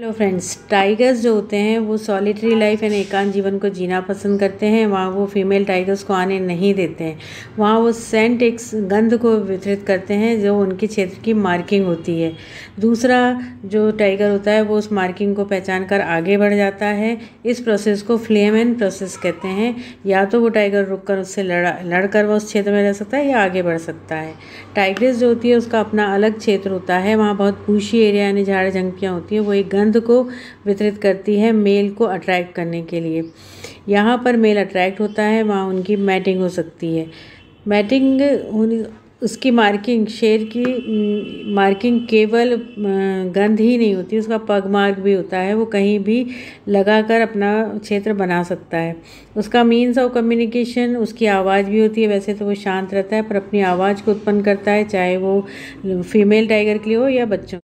hello friends tigers जो होते हैं वो सॉलिटरी लाइफ यानी एकांत जीवन को जीना पसंद करते हैं वहाँ वो फीमेल टाइगर्स को आने नहीं देते हैं वहाँ वो सेंट एक गंध को वितरित करते हैं जो उनके क्षेत्र की मार्किंग होती है दूसरा जो टाइगर होता है वो उस मार्किंग को पहचान कर आगे बढ़ जाता है इस प्रोसेस को फ्लेम एंड प्रोसेस कहते हैं या तो वो टाइगर रुक कर उससे लड़ा लड़ कर वह उस क्षेत्र में रह सकता है या आगे बढ़ सकता है टाइगर्स जो होती है उसका अपना अलग क्षेत्र होता है वहाँ बहुत पूछी एरिया यानी झाड़ झंकियाँ होती हैं वो एक गंध गंध को वितरित करती है मेल को अट्रैक्ट करने के लिए यहाँ पर मेल अट्रैक्ट होता है वहाँ उनकी मैटिंग हो सकती है मैटिंग उसकी मार्किंग शेर की मार्किंग हम्म, केवल गंध ही नहीं होती उसका पग मार्क भी होता है वो कहीं भी लगा कर अपना क्षेत्र बना सकता है उसका मीन्स ऑफ कम्युनिकेशन उसकी आवाज़ भी होती है वैसे तो वो शांत रहता है पर अपनी आवाज़ को उत्पन्न करता है चाहे वो फीमेल टाइगर के लिए हो या बच्चों